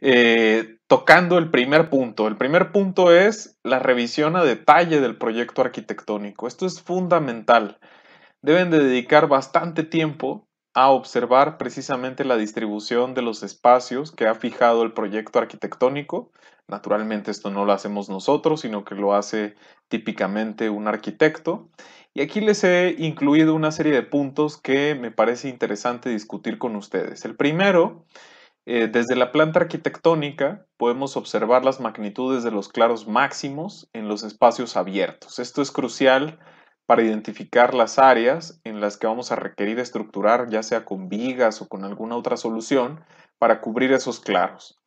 Eh, tocando el primer punto. El primer punto es la revisión a detalle del proyecto arquitectónico. Esto es fundamental. Deben de dedicar bastante tiempo a observar precisamente la distribución de los espacios que ha fijado el proyecto arquitectónico. Naturalmente esto no lo hacemos nosotros, sino que lo hace típicamente un arquitecto. Y aquí les he incluido una serie de puntos que me parece interesante discutir con ustedes. El primero eh, desde la planta arquitectónica podemos observar las magnitudes de los claros máximos en los espacios abiertos. Esto es crucial para identificar las áreas en las que vamos a requerir estructurar, ya sea con vigas o con alguna otra solución, para cubrir esos claros.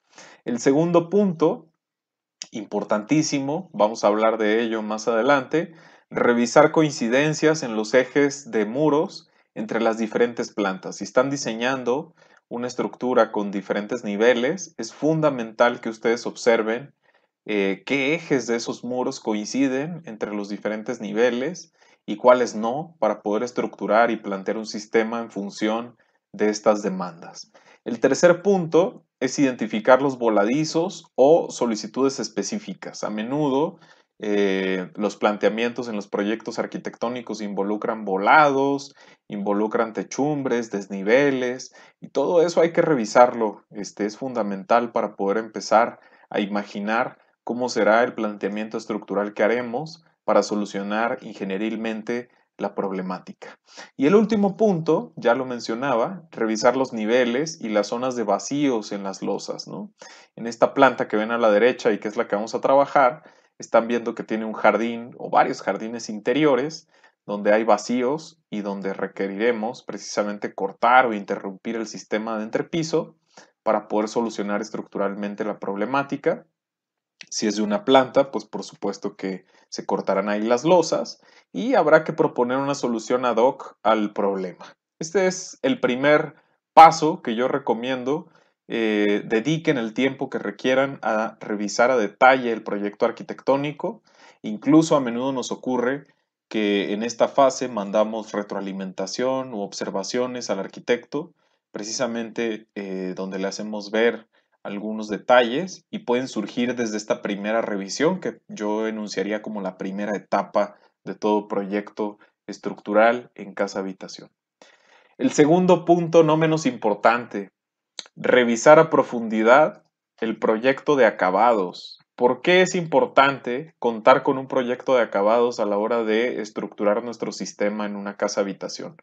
El segundo punto, importantísimo, vamos a hablar de ello más adelante, revisar coincidencias en los ejes de muros entre las diferentes plantas. Si están diseñando una estructura con diferentes niveles, es fundamental que ustedes observen eh, qué ejes de esos muros coinciden entre los diferentes niveles y cuáles no para poder estructurar y plantear un sistema en función de estas demandas. El tercer punto es identificar los voladizos o solicitudes específicas. A menudo eh, los planteamientos en los proyectos arquitectónicos involucran volados, involucran techumbres, desniveles, y todo eso hay que revisarlo. Este es fundamental para poder empezar a imaginar cómo será el planteamiento estructural que haremos para solucionar ingenierilmente la problemática. Y el último punto, ya lo mencionaba, revisar los niveles y las zonas de vacíos en las losas. ¿no? En esta planta que ven a la derecha y que es la que vamos a trabajar, están viendo que tiene un jardín o varios jardines interiores donde hay vacíos y donde requeriremos precisamente cortar o interrumpir el sistema de entrepiso para poder solucionar estructuralmente la problemática. Si es de una planta, pues por supuesto que se cortarán ahí las losas y habrá que proponer una solución ad hoc al problema. Este es el primer paso que yo recomiendo eh, dediquen el tiempo que requieran a revisar a detalle el proyecto arquitectónico. Incluso a menudo nos ocurre que en esta fase mandamos retroalimentación u observaciones al arquitecto, precisamente eh, donde le hacemos ver algunos detalles y pueden surgir desde esta primera revisión que yo enunciaría como la primera etapa de todo proyecto estructural en casa habitación. El segundo punto, no menos importante, revisar a profundidad el proyecto de acabados. ¿Por qué es importante contar con un proyecto de acabados a la hora de estructurar nuestro sistema en una casa habitación?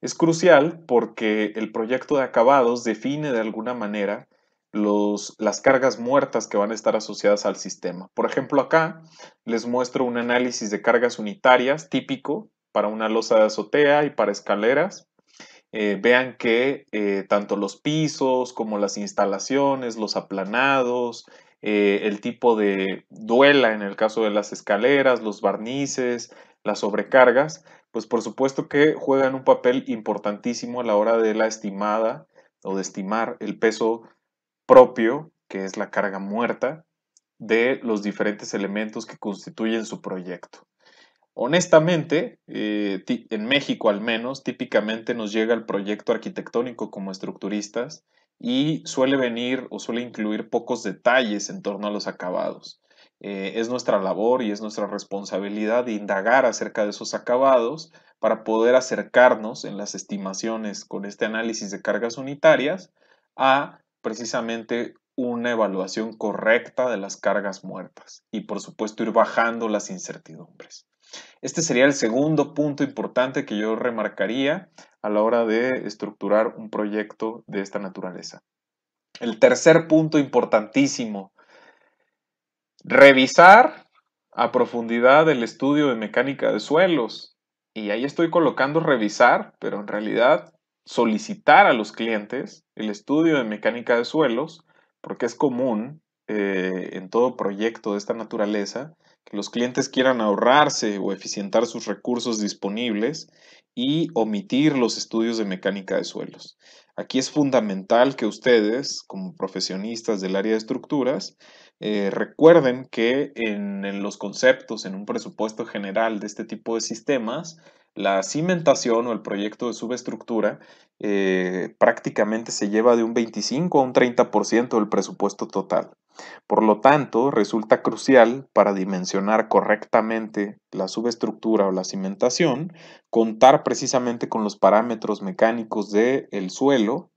Es crucial porque el proyecto de acabados define de alguna manera los, las cargas muertas que van a estar asociadas al sistema. Por ejemplo, acá les muestro un análisis de cargas unitarias típico para una losa de azotea y para escaleras. Eh, vean que eh, tanto los pisos como las instalaciones, los aplanados, eh, el tipo de duela en el caso de las escaleras, los barnices, las sobrecargas, pues por supuesto que juegan un papel importantísimo a la hora de la estimada o de estimar el peso propio, que es la carga muerta, de los diferentes elementos que constituyen su proyecto. Honestamente, eh, en México al menos, típicamente nos llega el proyecto arquitectónico como estructuristas y suele venir o suele incluir pocos detalles en torno a los acabados. Eh, es nuestra labor y es nuestra responsabilidad indagar acerca de esos acabados para poder acercarnos en las estimaciones con este análisis de cargas unitarias a precisamente una evaluación correcta de las cargas muertas y por supuesto ir bajando las incertidumbres. Este sería el segundo punto importante que yo remarcaría a la hora de estructurar un proyecto de esta naturaleza. El tercer punto importantísimo, revisar a profundidad el estudio de mecánica de suelos. Y ahí estoy colocando revisar, pero en realidad solicitar a los clientes el estudio de mecánica de suelos, porque es común eh, en todo proyecto de esta naturaleza los clientes quieran ahorrarse o eficientar sus recursos disponibles y omitir los estudios de mecánica de suelos. Aquí es fundamental que ustedes, como profesionistas del área de estructuras, eh, recuerden que en, los conceptos, en un presupuesto general de este tipo de sistemas, la cimentación o el proyecto de subestructura eh, prácticamente se lleva de un 25 a un 30% del presupuesto total. Por lo tanto, resulta crucial para dimensionar correctamente la subestructura o la cimentación, contar precisamente con los parámetros mecánicos del suelo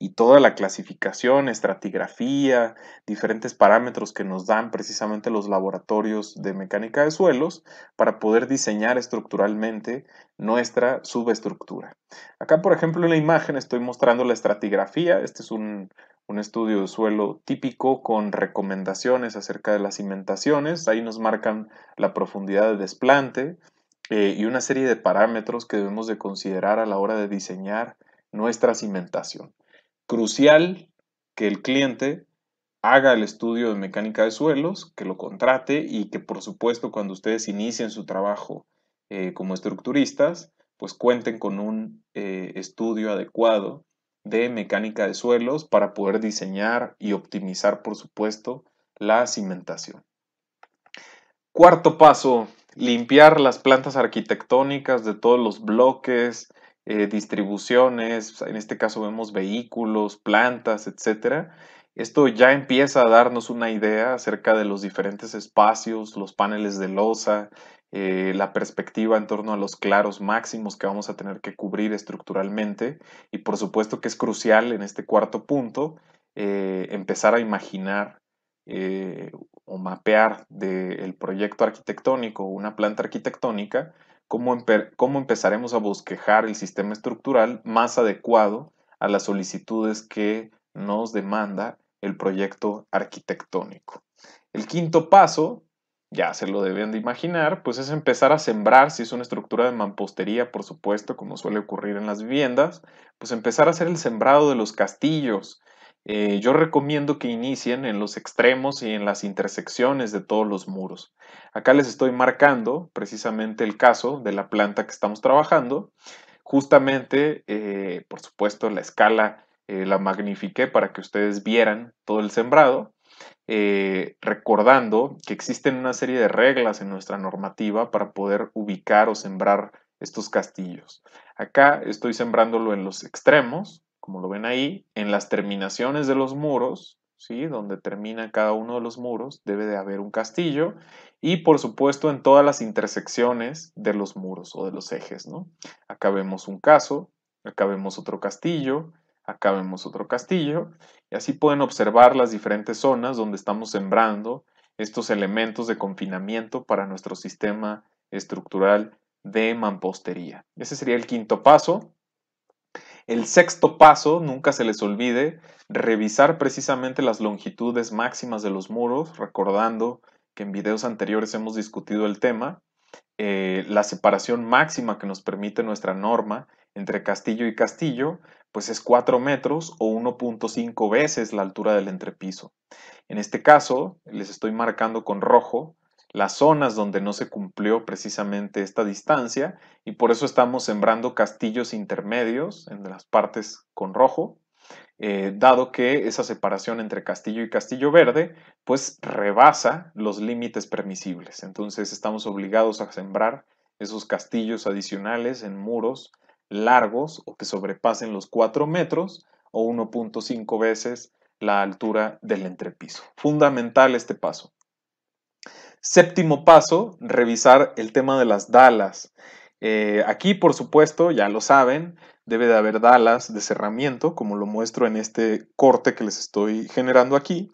y toda la clasificación, estratigrafía, diferentes parámetros que nos dan precisamente los laboratorios de mecánica de suelos para poder diseñar estructuralmente nuestra subestructura. Acá, por ejemplo, en la imagen estoy mostrando la estratigrafía. Este es un, un estudio de suelo típico con recomendaciones acerca de las cimentaciones. Ahí nos marcan la profundidad de desplante eh, y una serie de parámetros que debemos de considerar a la hora de diseñar nuestra cimentación. Crucial que el cliente haga el estudio de mecánica de suelos, que lo contrate y que por supuesto cuando ustedes inicien su trabajo eh, como estructuristas, pues cuenten con un eh, estudio adecuado de mecánica de suelos para poder diseñar y optimizar, por supuesto, la cimentación. Cuarto paso, limpiar las plantas arquitectónicas de todos los bloques, eh, distribuciones, en este caso vemos vehículos, plantas, etc. Esto ya empieza a darnos una idea acerca de los diferentes espacios, los paneles de losa, eh, la perspectiva en torno a los claros máximos que vamos a tener que cubrir estructuralmente y por supuesto que es crucial en este cuarto punto eh, empezar a imaginar eh, o mapear del proyecto arquitectónico una planta arquitectónica, cómo empezaremos a bosquejar el sistema estructural más adecuado a las solicitudes que nos demanda el proyecto arquitectónico. El quinto paso ya se lo deben de imaginar, pues es empezar a sembrar, si es una estructura de mampostería, por supuesto, como suele ocurrir en las viviendas, pues empezar a hacer el sembrado de los castillos. Eh, yo recomiendo que inicien en los extremos y en las intersecciones de todos los muros. Acá les estoy marcando precisamente el caso de la planta que estamos trabajando. Justamente, eh, por supuesto, la escala eh, la magnifiqué para que ustedes vieran todo el sembrado eh, recordando que existen una serie de reglas en nuestra normativa para poder ubicar o sembrar estos castillos. Acá estoy sembrándolo en los extremos, como lo ven ahí, en las terminaciones de los muros, ¿sí? donde termina cada uno de los muros, debe de haber un castillo, y por supuesto en todas las intersecciones de los muros o de los ejes. ¿no? Acá vemos un caso, acá vemos otro castillo, Acá vemos otro castillo y así pueden observar las diferentes zonas donde estamos sembrando estos elementos de confinamiento para nuestro sistema estructural de mampostería. Ese sería el quinto paso. El sexto paso, nunca se les olvide, revisar precisamente las longitudes máximas de los muros, recordando que en videos anteriores hemos discutido el tema, eh, la separación máxima que nos permite nuestra norma entre castillo y castillo, pues es 4 metros o 1.5 veces la altura del entrepiso. En este caso, les estoy marcando con rojo las zonas donde no se cumplió precisamente esta distancia y por eso estamos sembrando castillos intermedios en las partes con rojo, eh, dado que esa separación entre castillo y castillo verde pues rebasa los límites permisibles. Entonces estamos obligados a sembrar esos castillos adicionales en muros largos o que sobrepasen los 4 metros o 1.5 veces la altura del entrepiso. Fundamental este paso. Séptimo paso, revisar el tema de las dalas. Eh, aquí, por supuesto, ya lo saben, debe de haber dalas de cerramiento, como lo muestro en este corte que les estoy generando aquí.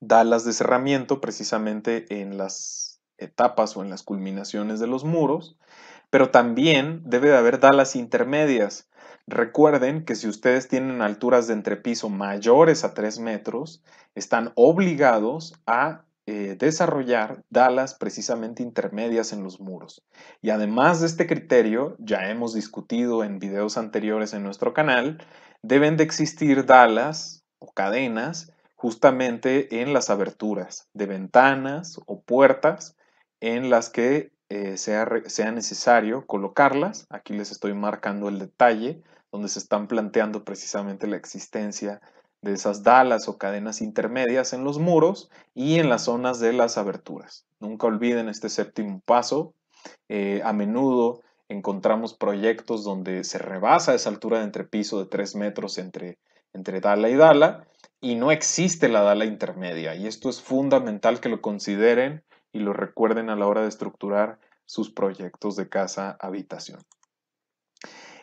Dalas de cerramiento precisamente en las etapas o en las culminaciones de los muros. Pero también debe de haber dalas intermedias. Recuerden que si ustedes tienen alturas de entrepiso mayores a 3 metros, están obligados a eh, desarrollar dalas precisamente intermedias en los muros. Y además de este criterio, ya hemos discutido en videos anteriores en nuestro canal, deben de existir dalas o cadenas justamente en las aberturas de ventanas o puertas en las que eh, sea, sea necesario colocarlas. Aquí les estoy marcando el detalle donde se están planteando precisamente la existencia de esas dalas o cadenas intermedias en los muros y en las zonas de las aberturas. Nunca olviden este séptimo paso. Eh, a menudo encontramos proyectos donde se rebasa esa altura de entrepiso de 3 metros entre, entre dala y dala y no existe la dala intermedia. Y esto es fundamental que lo consideren y lo recuerden a la hora de estructurar sus proyectos de casa-habitación.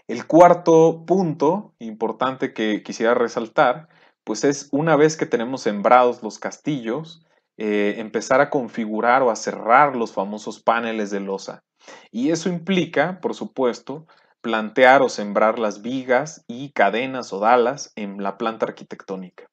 El cuarto punto importante que quisiera resaltar, pues es una vez que tenemos sembrados los castillos, eh, empezar a configurar o a cerrar los famosos paneles de losa. Y eso implica, por supuesto, plantear o sembrar las vigas y cadenas o dalas en la planta arquitectónica.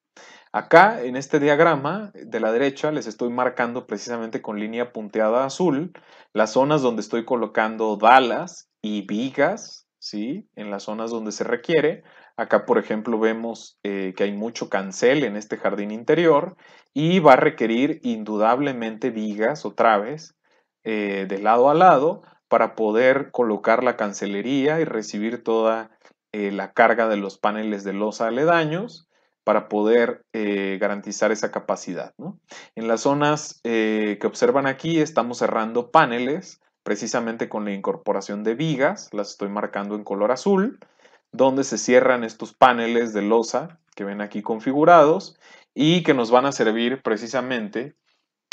Acá, en este diagrama eh, de la derecha, les estoy marcando precisamente con línea punteada azul las zonas donde estoy colocando dalas y vigas, ¿sí? En las zonas donde se requiere. Acá, por ejemplo, vemos eh, que hay mucho cancel en este jardín interior y va a requerir indudablemente vigas o traves eh, de lado a lado para poder colocar la cancelería y recibir toda la carga de los paneles de los aledaños para poder eh, garantizar esa capacidad. En las zonas eh, que observan aquí estamos cerrando paneles precisamente con la incorporación de vigas, las estoy marcando en color azul, donde se cierran estos paneles de losa que ven aquí configurados y que nos van a servir precisamente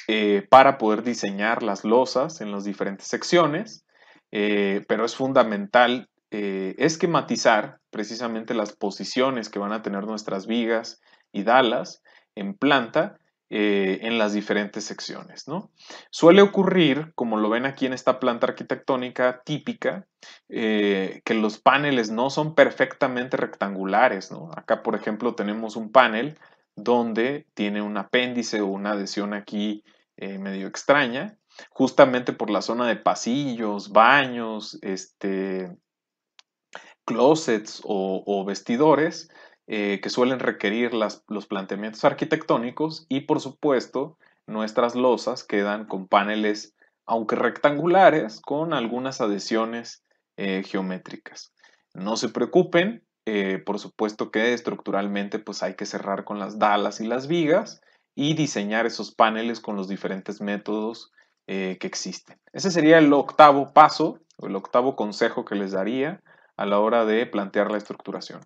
eh, para poder diseñar las losas en las diferentes secciones, pero es fundamental eh, esquematizar precisamente las posiciones que van a tener nuestras vigas y dalas en planta eh, en las diferentes secciones. ¿no? Suele ocurrir, como lo ven aquí en esta planta arquitectónica típica, eh, que los paneles no son perfectamente rectangulares. Acá, por ejemplo, tenemos un panel donde tiene un apéndice o una adhesión aquí medio extraña, justamente por la zona de pasillos, baños, este, closets o, vestidores eh, que suelen requerir los planteamientos arquitectónicos y por supuesto nuestras losas quedan con paneles aunque rectangulares con algunas adhesiones eh, geométricas. No se preocupen, eh, por supuesto que estructuralmente pues hay que cerrar con las dalas y las vigas y diseñar esos paneles con los diferentes métodos que existen. Ese sería el octavo paso, el octavo consejo que les daría a la hora de plantear la estructuración.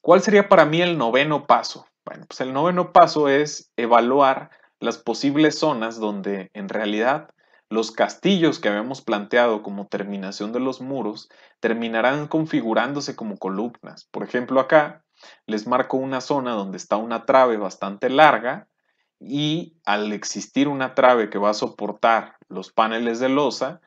¿Cuál sería para mí el noveno paso? Bueno, pues el noveno paso es evaluar las posibles zonas donde en realidad los castillos que habíamos planteado como terminación de los muros terminarán configurándose como columnas. Por ejemplo, acá les marco una zona donde está una trave bastante larga y al existir una trave que va a soportar los paneles de losa,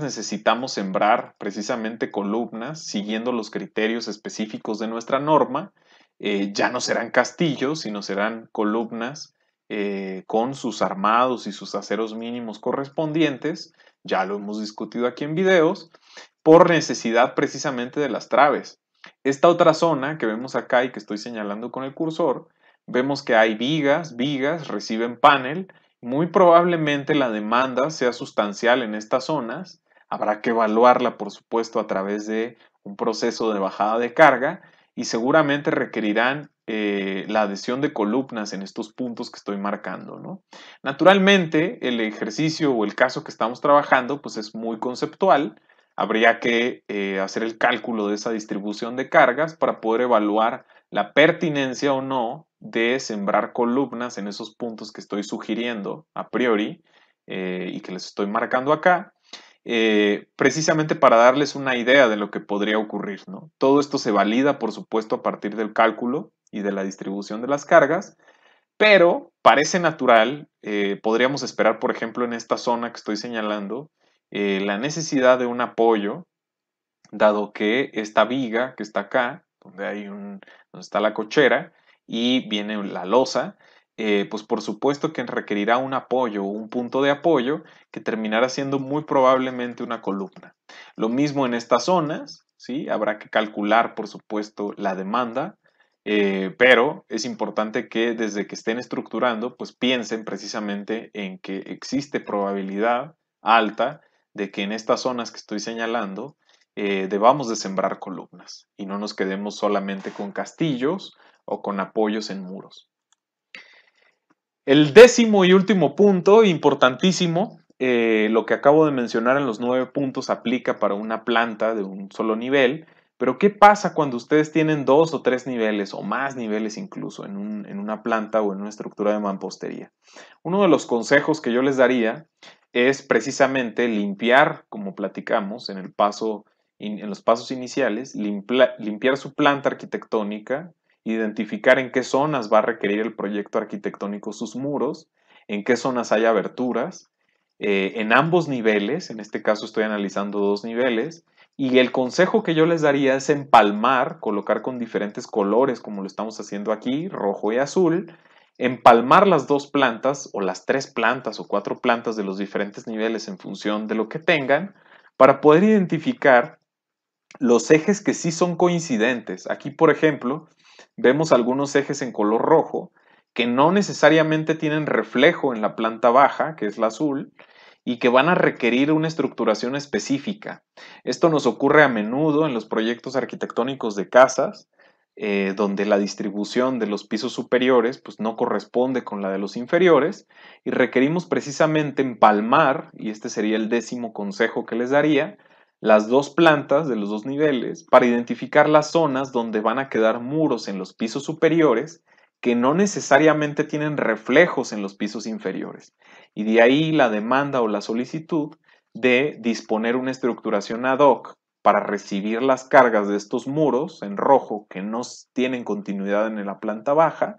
necesitamos sembrar precisamente columnas siguiendo los criterios específicos de nuestra norma. Eh, ya no serán castillos, sino serán columnas eh, con sus armados y sus aceros mínimos correspondientes. Ya lo hemos discutido aquí en videos, por necesidad precisamente de las traves. Esta otra zona que vemos acá y que estoy señalando con el cursor, vemos que hay vigas, vigas reciben panel muy probablemente la demanda sea sustancial en estas zonas. Habrá que evaluarla, por supuesto, a través de un proceso de bajada de carga y seguramente requerirán eh, la adhesión de columnas en estos puntos que estoy marcando. Naturalmente, el ejercicio o el caso que estamos trabajando pues es muy conceptual. Habría que eh, hacer el cálculo de esa distribución de cargas para poder evaluar la pertinencia o no de sembrar columnas en esos puntos que estoy sugiriendo a priori eh, y que les estoy marcando acá, eh, precisamente para darles una idea de lo que podría ocurrir. ¿no? Todo esto se valida, por supuesto, a partir del cálculo y de la distribución de las cargas, pero parece natural, eh, podríamos esperar, por ejemplo, en esta zona que estoy señalando, la necesidad de un apoyo, dado que esta viga que está acá, donde hay un, está la cochera y viene la losa, eh, pues por supuesto que requerirá un apoyo, un punto de apoyo que terminará siendo muy probablemente una columna. Lo mismo en estas zonas, ¿sí? Habrá que calcular, por supuesto, la demanda, eh, pero es importante que desde que estén estructurando, pues piensen precisamente en que existe probabilidad alta de que en estas zonas que estoy señalando eh, debamos de sembrar columnas y no nos quedemos solamente con castillos o con apoyos en muros. El décimo y último punto, importantísimo, eh, lo que acabo de mencionar en los nueve puntos aplica para una planta de un solo nivel, pero ¿qué pasa cuando ustedes tienen dos o tres niveles o más niveles incluso en, en una planta o en una estructura de mampostería? Uno de los consejos que yo les daría es precisamente limpiar, como platicamos en el paso en los pasos iniciales, limpiar su planta arquitectónica, identificar en qué zonas va a requerir el proyecto arquitectónico sus muros, en qué zonas hay aberturas, eh, en ambos niveles, en este caso estoy analizando dos niveles, y el consejo que yo les daría es empalmar, colocar con diferentes colores, como lo estamos haciendo aquí, rojo y azul, empalmar las dos plantas o las tres plantas o cuatro plantas de los diferentes niveles en función de lo que tengan, para poder identificar los ejes que sí son coincidentes. Aquí, por ejemplo, vemos algunos ejes en color rojo que no necesariamente tienen reflejo en la planta baja, que es la azul, y que van a requerir una estructuración específica. Esto nos ocurre a menudo en los proyectos arquitectónicos de casas, eh, donde la distribución de los pisos superiores pues, no corresponde con la de los inferiores, y requerimos precisamente empalmar, y este sería el décimo consejo que les daría, las dos plantas de los dos niveles para identificar las zonas donde van a quedar muros en los pisos superiores que no necesariamente tienen reflejos en los pisos inferiores. Y de ahí la demanda o la solicitud de disponer una estructuración ad hoc para recibir las cargas de estos muros en rojo que no tienen continuidad en la planta baja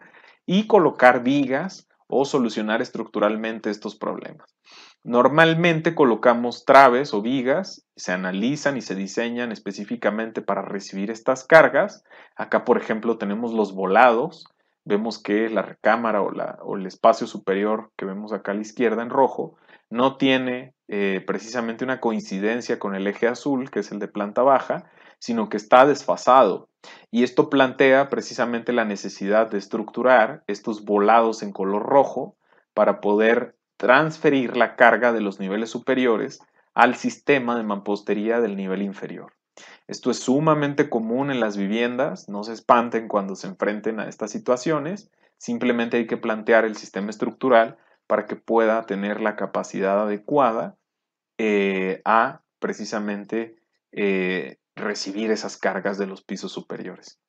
y colocar vigas o solucionar estructuralmente estos problemas. Normalmente colocamos traves o vigas, se analizan y se diseñan específicamente para recibir estas cargas. Acá, por ejemplo, tenemos los volados. Vemos que la recámara o, el espacio superior que vemos acá a la izquierda en rojo no tiene eh, precisamente una coincidencia con el eje azul, que es el de planta baja, sino que está desfasado. Y esto plantea precisamente la necesidad de estructurar estos volados en color rojo para poder transferir la carga de los niveles superiores al sistema de mampostería del nivel inferior. Esto es sumamente común en las viviendas, no se espanten cuando se enfrenten a estas situaciones, simplemente hay que plantear el sistema estructural para que pueda tener la capacidad adecuada eh, a precisamente eh, recibir esas cargas de los pisos superiores.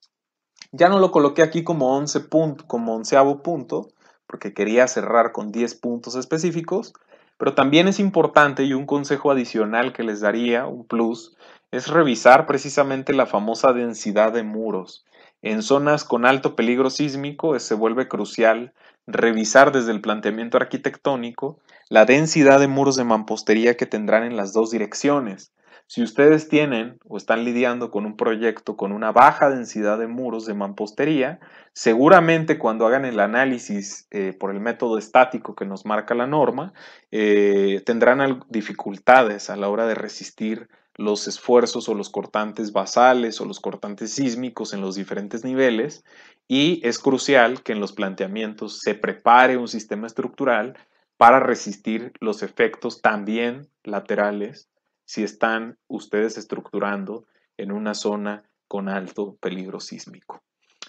Ya no lo coloqué aquí como, 11 como onceavo punto, porque quería cerrar con 10 puntos específicos, pero también es importante y un consejo adicional que les daría, un plus, es revisar precisamente la famosa densidad de muros. En zonas con alto peligro sísmico eh, se vuelve crucial revisar desde el planteamiento arquitectónico la densidad de muros de mampostería que tendrán en las dos direcciones. Si ustedes tienen o están lidiando con un proyecto con una baja densidad de muros de mampostería, seguramente cuando hagan el análisis eh, por el método estático que nos marca la norma, eh, tendrán dificultades a la hora de resistir los esfuerzos o los cortantes basales o los cortantes sísmicos en los diferentes niveles y es crucial que en los planteamientos se prepare un sistema estructural para resistir los efectos también laterales si están ustedes estructurando en una zona con alto peligro sísmico.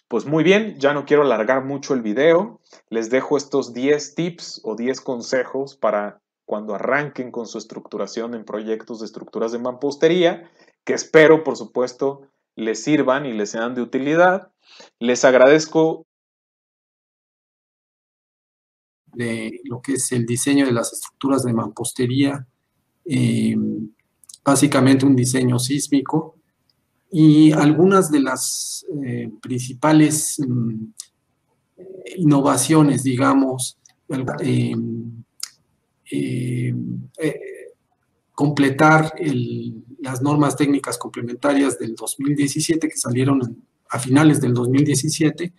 Pues muy bien, ya no quiero alargar mucho el video. Les dejo estos 10 tips o 10 consejos para cuando arranquen con su estructuración en proyectos de estructuras de mampostería, que espero, por supuesto, les sirvan y les sean de utilidad. Les agradezco. De lo que es el diseño de las estructuras de mampostería, eh, básicamente un diseño sísmico y algunas de las eh, principales mm, innovaciones, digamos, em, em, eh, completar las normas técnicas complementarias del 2017 que salieron a finales del 2017.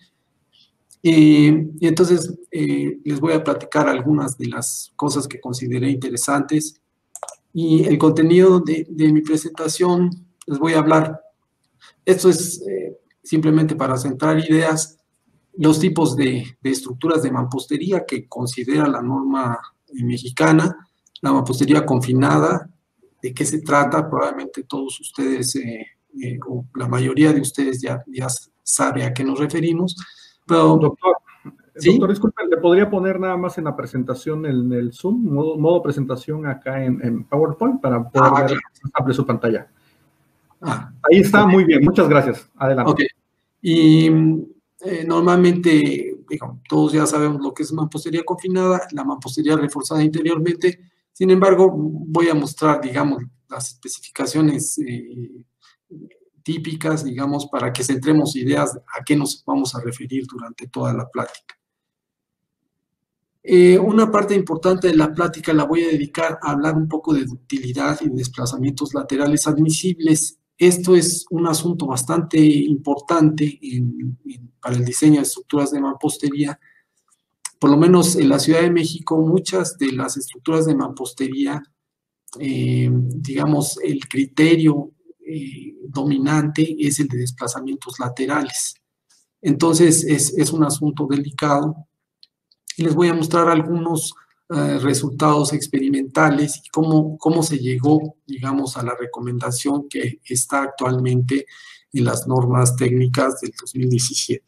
y entonces eh, les voy a platicar algunas de las cosas que consideré interesantes y el contenido de, mi presentación les voy a hablar. Esto es eh, simplemente para centrar ideas, los tipos de, estructuras de mampostería que considera la norma eh, mexicana, la mampostería confinada, de qué se trata, probablemente todos ustedes eh, o la mayoría de ustedes ya, ya sabe a qué nos referimos. Pero, Doctor, ¿Sí? Doctor, disculpe, ¿le podría poner nada más en la presentación en el Zoom, modo, presentación acá en, PowerPoint para poder ah, ver su pantalla? Ah, Ahí está, muy bien, muchas gracias. Adelante. Ok, Y eh, normalmente, todos ya sabemos lo que es mampostería confinada, la mampostería reforzada interiormente. Sin embargo, voy a mostrar, digamos, las especificaciones eh, típicas, digamos, para que centremos ideas a qué nos vamos a referir durante toda la plática. Eh, una parte importante de la plática la voy a dedicar a hablar un poco de ductilidad y desplazamientos laterales admisibles. Esto es un asunto bastante importante para el diseño de estructuras de mampostería. Por lo menos en la Ciudad de México, muchas de las estructuras de mampostería, eh, digamos, el criterio eh, dominante es el de desplazamientos laterales. Entonces, es un asunto delicado y les voy a mostrar algunos eh, resultados experimentales y cómo, cómo se llegó, digamos, a la recomendación que está actualmente en las normas técnicas del 2017.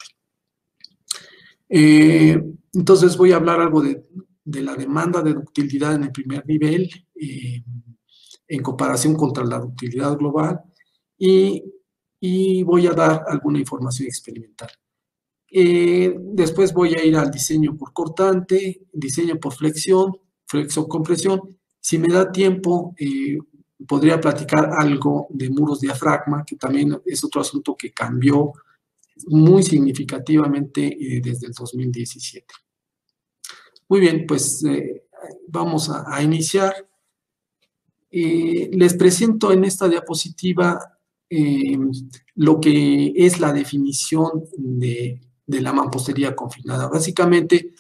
Eh, entonces voy a hablar algo de, la demanda de ductilidad en el primer nivel eh, en comparación contra la ductilidad global y voy a dar alguna información experimental. Eh, después voy a ir al diseño por cortante, diseño por flexión, flexo-compresión. Si me da tiempo, eh, podría platicar algo de muros diafragma, que también es otro asunto que cambió muy significativamente eh, desde el 2017. Muy bien, pues vamos a, iniciar. les presento en esta diapositiva lo que es la definición de de la mampostería confinada. Básicamente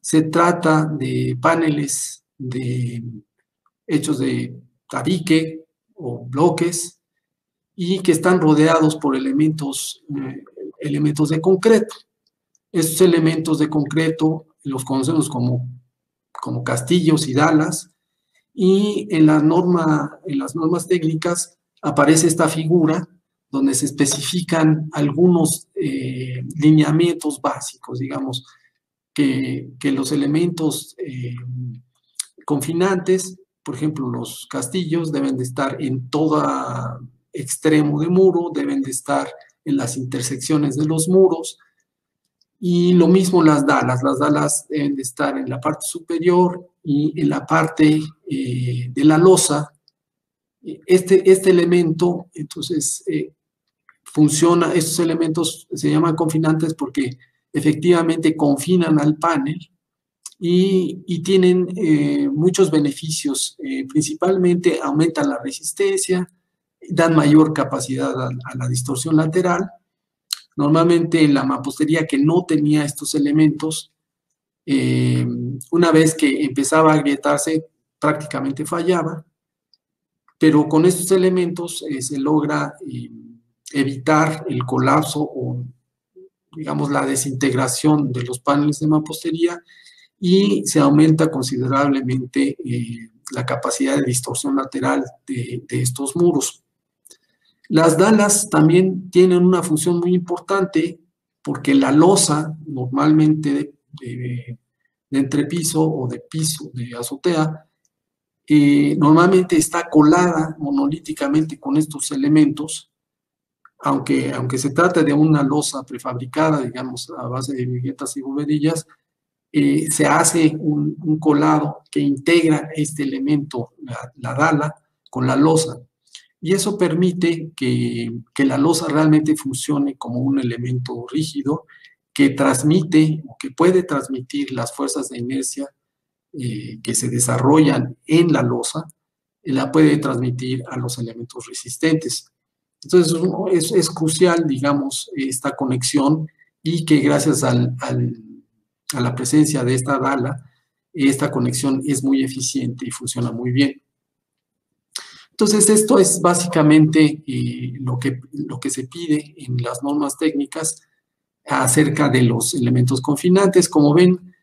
se trata de paneles de, hechos de tabique o bloques y que están rodeados por elementos, eh, elementos de concreto. Estos elementos de concreto los conocemos como, como castillos y dalas y en, la norma, en las normas técnicas aparece esta figura donde se especifican algunos eh, lineamientos básicos, digamos, que, los elementos eh, confinantes, por ejemplo, los castillos deben de estar en todo extremo de muro, deben de estar en las intersecciones de los muros, y lo mismo las dalas, las dalas deben de estar en la parte superior y en la parte eh, de la losa. Este, este elemento, entonces, funciona, estos elementos se llaman confinantes porque efectivamente confinan al panel y, tienen eh, muchos beneficios, eh, principalmente aumentan la resistencia, dan mayor capacidad a, la distorsión lateral. Normalmente la mampostería que no tenía estos elementos, eh, una vez que empezaba a agrietarse, prácticamente fallaba, pero con estos elementos se logra evitar el colapso o, digamos, la desintegración de los paneles de mampostería y se aumenta considerablemente eh, la capacidad de distorsión lateral de, estos muros. Las dalas también tienen una función muy importante porque la losa normalmente de, entrepiso o de piso, de azotea, eh, normalmente está colada monolíticamente con estos elementos aunque, se trate de una losa prefabricada, digamos, a base de viguetas y bovedillas, eh, se hace un, colado que integra este elemento, la, dala, con la losa. Y eso permite que, la losa realmente funcione como un elemento rígido que transmite o que puede transmitir las fuerzas de inercia eh, que se desarrollan en la losa, la puede transmitir a los elementos resistentes. Entonces es, crucial, digamos, esta conexión y que gracias a la presencia de esta DALA, esta conexión es muy eficiente y funciona muy bien. Entonces, esto es básicamente eh, lo, que, lo que se pide en las normas técnicas acerca de los elementos confinantes. Como ven,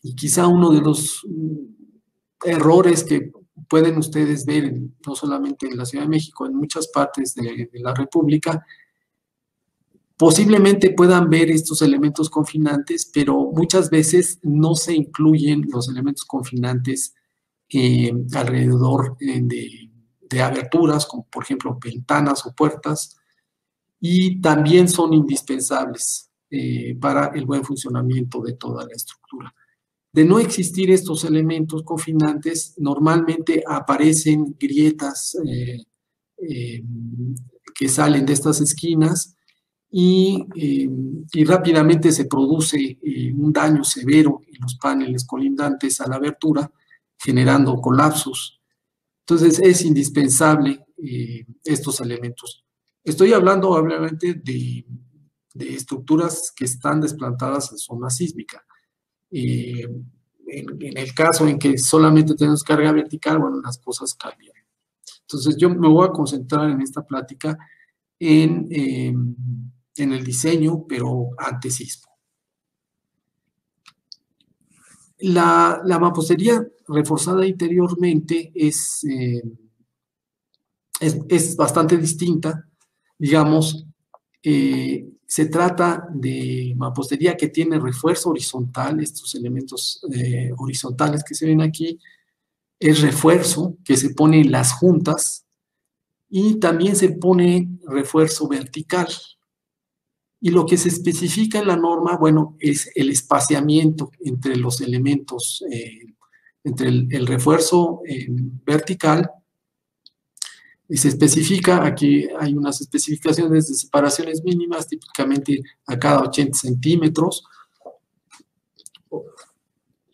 y quizá uno de los mm, errores que pueden ustedes ver, no solamente en la Ciudad de México, en muchas partes de, la República, posiblemente puedan ver estos elementos confinantes, pero muchas veces no se incluyen los elementos confinantes eh, alrededor eh, de, aberturas, como por ejemplo ventanas o puertas, y también son indispensables eh, para el buen funcionamiento de toda la estructura. De no existir estos elementos confinantes, normalmente aparecen grietas eh, eh, que salen de estas esquinas y, eh, rápidamente se produce un daño severo en los paneles colindantes a la abertura, generando colapsos. Entonces es indispensable estos elementos. Estoy hablando obviamente de, de estructuras que están desplantadas en zona sísmica en, el caso en que solamente tenemos carga vertical, bueno, las cosas cambian. Entonces yo me voy a concentrar en esta plática en, em, el diseño, pero ante sismo. La, la, mampostería reforzada interiormente es, em, es, bastante distinta, digamos, eh, se trata de mampostería que tiene refuerzo horizontal, estos elementos eh, horizontales que se ven aquí, es refuerzo que se pone en las juntas y también se pone refuerzo vertical. Y lo que se especifica en la norma, bueno, es el espaciamiento entre los elementos, eh, entre el, refuerzo eh, vertical y se especifica, aquí hay unas especificaciones de separaciones mínimas, típicamente a cada 80 centímetros,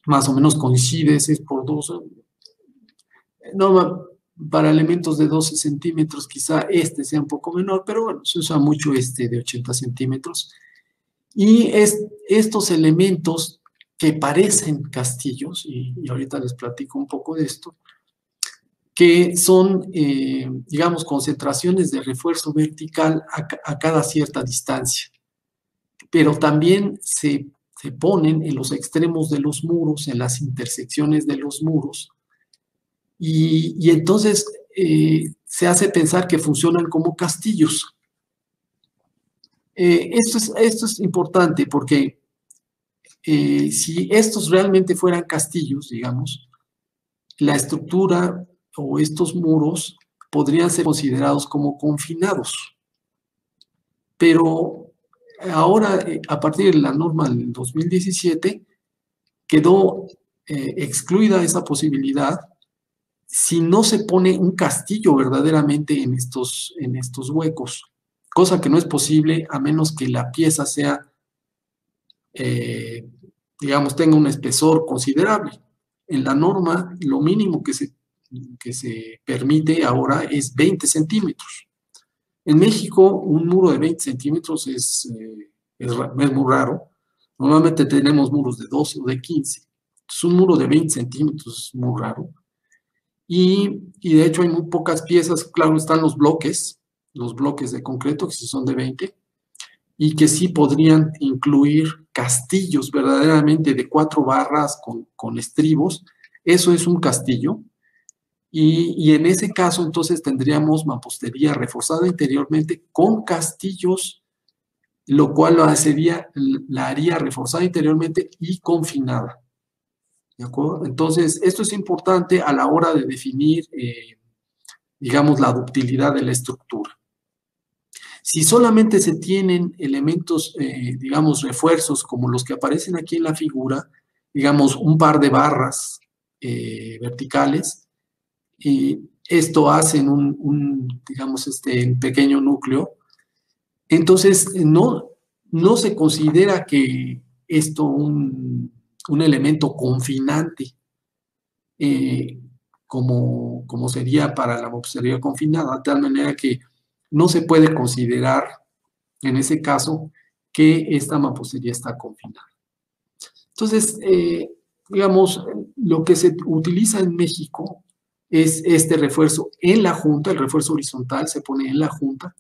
más o menos coincide 6 por 2, no, para elementos de 12 centímetros quizá este sea un poco menor, pero bueno, se usa mucho este de 80 centímetros. Y es, estos elementos que parecen castillos, y ahorita les platico un poco de esto, que son, eh, digamos, concentraciones de refuerzo vertical a, cada cierta distancia. Pero también se, ponen en los extremos de los muros, en las intersecciones de los muros. Y, entonces eh, se hace pensar que funcionan como castillos. Eh, esto, es, esto es importante porque si estos realmente fueran castillos, digamos, la estructura o estos muros podrían ser considerados como confinados. Pero ahora, eh, a partir de la norma del 2017, quedó eh, excluida esa posibilidad si no se pone un castillo verdaderamente en estos, en estos huecos, cosa que no es posible a menos que la pieza sea, eh, digamos, tenga un espesor considerable. En la norma, lo mínimo que se que se permite ahora es 20 centímetros. En México, un muro de 20 centímetros es, eh, es, muy raro. Normalmente tenemos muros de 12 o de 15. Es un muro de 20 centímetros, es muy raro. Y, y, de hecho hay muy pocas piezas. Claro, están los bloques, los bloques de concreto, que sí son de 20, y que sí podrían incluir castillos verdaderamente de cuatro barras con, con estribos. Eso es un castillo, y, en ese caso, entonces tendríamos mampostería reforzada interiormente con castillos, lo cual lo hacería, la haría reforzada interiormente y confinada. ¿De acuerdo? Entonces, esto es importante a la hora de definir, eh, digamos, la ductilidad de la estructura. Si solamente se tienen elementos, eh, digamos, refuerzos como los que aparecen aquí en la figura, digamos, un par de barras eh, verticales, y esto hace un, un, digamos, este pequeño núcleo. Entonces, eh, no, no se considera que esto un, un elemento confinante, eh, como, sería para la mampostería confinada, de tal manera que no se puede considerar, en ese caso, que esta mampostería está confinada. Entonces, eh, digamos, lo que se utiliza en México es este refuerzo en la junta, el refuerzo horizontal se pone en la junta,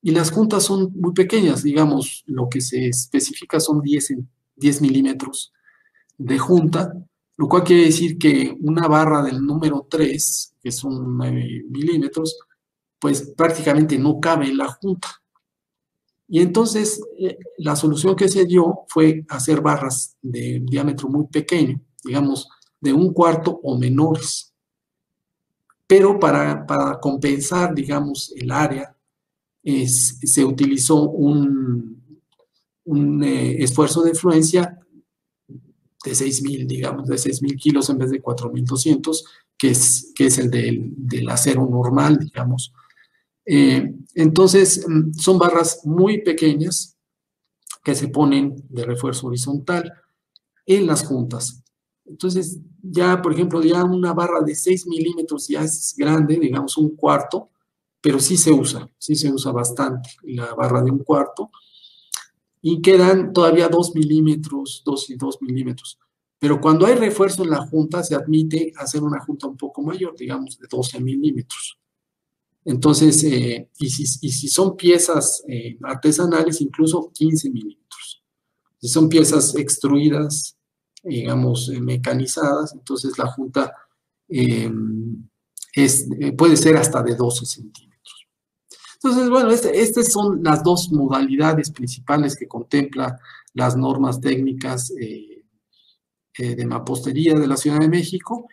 y las juntas son muy pequeñas, digamos, lo que se especifica son 10, milímetros de junta, lo cual quiere decir que una barra del número 3, que son 9 milímetros, pues prácticamente no cabe en la junta. Y entonces eh, la solución que se dio fue hacer barras de diámetro muy pequeño, digamos de un cuarto o menores pero para, compensar, digamos, el área, se utilizó un, eh, esfuerzo de influencia de 6.000, digamos, de 6.000 kilos en vez de 4.200, que es, que es el del, acero normal, digamos. Eh, entonces, mm, son barras muy pequeñas que se ponen de refuerzo horizontal en las juntas. Entonces, ya, por ejemplo, ya una barra de 6 milímetros ya es grande, digamos un cuarto, pero sí se usa, sí se usa bastante la barra de un cuarto. Y quedan todavía 2 milímetros, 2 y 2 milímetros. Pero cuando hay refuerzo en la junta, se admite hacer una junta un poco mayor, digamos de 12 milímetros. Entonces, eh, y, si, son piezas eh, artesanales, incluso 15 milímetros. Si son piezas extruidas, digamos, eh, mecanizadas. Entonces la junta eh, eh, puede ser hasta de 12 centímetros. Entonces, bueno, estas este son las dos modalidades principales que contempla las normas técnicas de mapostería de la Ciudad de México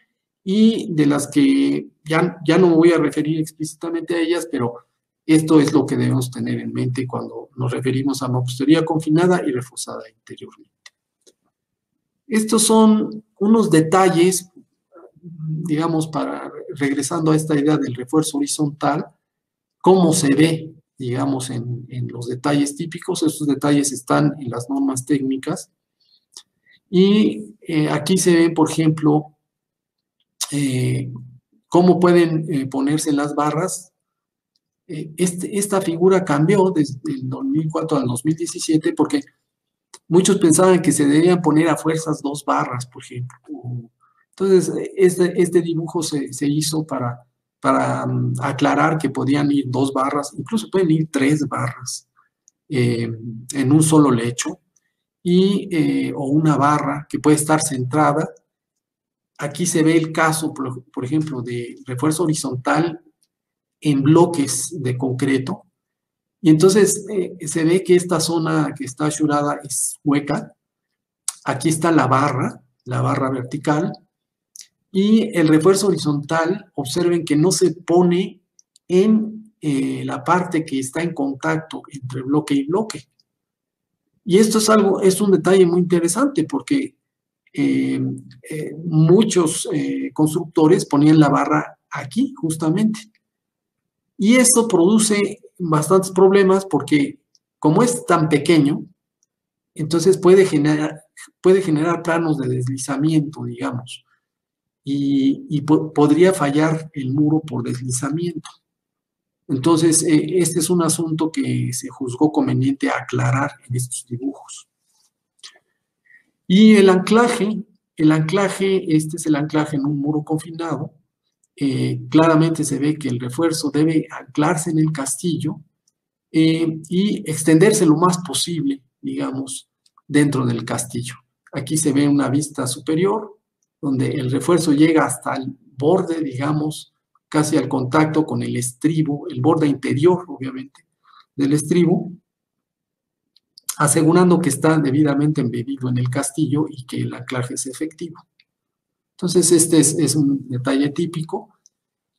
y de las que ya, ya no me voy a referir explícitamente a ellas, pero esto es lo que debemos tener en mente cuando nos referimos a mapostería confinada y reforzada interiormente. Estos son unos detalles, digamos, para regresando a esta idea del refuerzo horizontal, cómo se ve, digamos, en, los detalles típicos. Estos detalles están en las normas técnicas. Y eh, aquí se ve, por ejemplo, eh, cómo pueden eh, ponerse las barras. Este, esta figura cambió desde el 2004 al 2017 porque Muchos pensaban que se debían poner a fuerzas dos barras, por ejemplo. Entonces, este, este dibujo se, hizo para, para mm, aclarar que podían ir dos barras, incluso pueden ir tres barras eh, en un solo lecho, y, eh, o una barra que puede estar centrada. Aquí se ve el caso, por ejemplo, de refuerzo horizontal en bloques de concreto, y entonces eh, se ve que esta zona que está asurada es hueca. Aquí está la barra, la barra vertical. Y el refuerzo horizontal, observen que no se pone en eh, la parte que está en contacto entre bloque y bloque. Y esto es algo, es un detalle muy interesante porque eh, muchos constructores ponían la barra aquí, justamente. Y esto produce bastantes problemas porque como es tan pequeño, entonces puede generar, puede generar planos de deslizamiento, digamos, y, podría fallar el muro por deslizamiento. Entonces, eh, este es un asunto que se juzgó conveniente aclarar en estos dibujos. Y el anclaje, el anclaje, este es el anclaje en un muro confinado, eh, claramente se ve que el refuerzo debe anclarse en el castillo eh, y extenderse lo más posible, digamos, dentro del castillo. Aquí se ve una vista superior donde el refuerzo llega hasta el borde, digamos, casi al contacto con el estribo, el borde interior, obviamente, del estribo, asegurando que está debidamente embebido en el castillo y que el anclaje es efectivo. Entonces, este es, un detalle típico.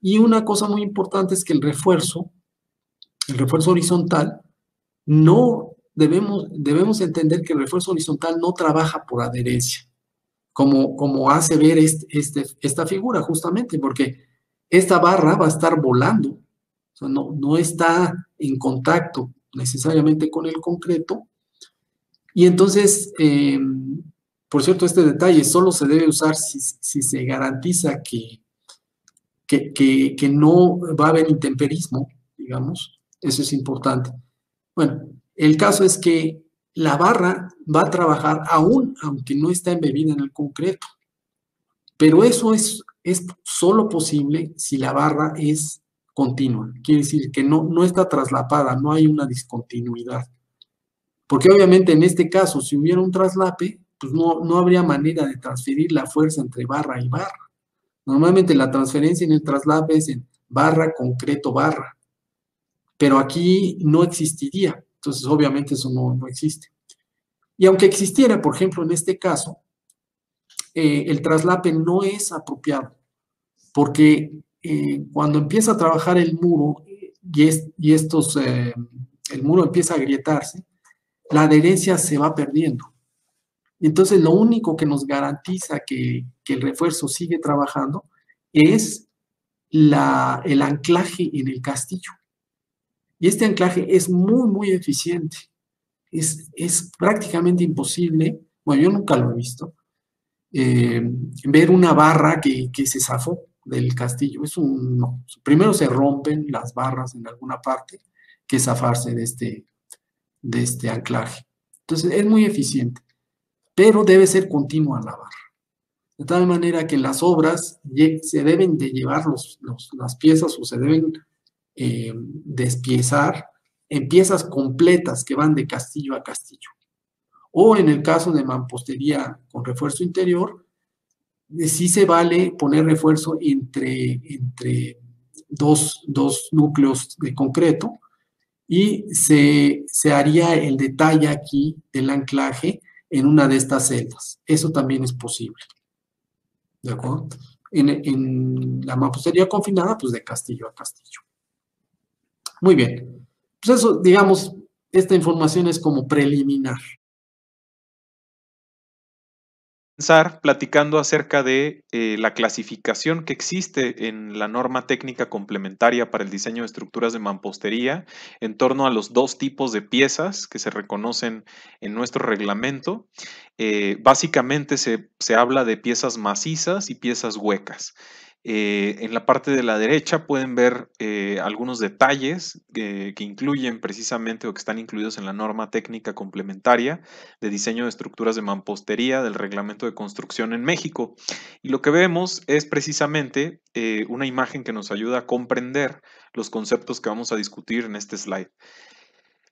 Y una cosa muy importante es que el refuerzo, el refuerzo horizontal, no debemos, debemos entender que el refuerzo horizontal no trabaja por adherencia, como, como hace ver este, este, esta figura justamente, porque esta barra va a estar volando, no, está en contacto necesariamente con el concreto. Y entonces, eh, por cierto, este detalle solo se debe usar si, se garantiza que, que, no va a haber intemperismo, digamos. Eso es importante. Bueno, el caso es que la barra va a trabajar aún, aunque no está embebida en el concreto. Pero eso es, es solo posible si la barra es continua. Quiere decir que no, no está traslapada, no hay una discontinuidad. Porque obviamente en este caso, si hubiera un traslape, pues no, habría manera de transferir la fuerza entre barra y barra. Normalmente la transferencia en el traslape es en barra, concreto, barra. Pero aquí no existiría. Entonces, obviamente eso no, existe. Y aunque existiera, por ejemplo, en este caso, eh, el traslape no es apropiado, porque eh, cuando empieza a trabajar el muro y, estos, eh, el muro empieza a agrietarse, la adherencia se va perdiendo. Entonces, lo único que nos garantiza que, el refuerzo sigue trabajando es el anclaje en el castillo. Y este anclaje es muy, muy eficiente. Es, es prácticamente imposible, bueno, yo nunca lo he visto, eh, ver una barra que, se zafó del castillo. Es Primero se rompen las barras en alguna parte que zafarse de este, de este anclaje. Entonces, es muy eficiente pero debe ser continuo al lavar. De tal manera que las obras se deben de llevar las piezas o se deben eh, despiezar en piezas completas que van de castillo a castillo. O en el caso de mampostería con refuerzo interior, eh, sí se vale poner refuerzo entre, entre dos, núcleos de concreto y se, se haría el detalle aquí del anclaje en una de estas celdas. Eso también es posible. ¿De acuerdo? En, la mampostería confinada, pues de castillo a castillo. Muy bien. Pues eso, digamos, esta información es como preliminar platicando acerca de eh, la clasificación que existe en la norma técnica complementaria para el diseño de estructuras de mampostería en torno a los dos tipos de piezas que se reconocen en nuestro reglamento. Eh, básicamente se, se habla de piezas macizas y piezas huecas. Eh, en la parte de la derecha pueden ver eh, algunos detalles eh, que incluyen precisamente o que están incluidos en la norma técnica complementaria de diseño de estructuras de mampostería del reglamento de construcción en México. Y lo que vemos es precisamente una imagen que nos ayuda a comprender los conceptos que vamos a discutir en este slide.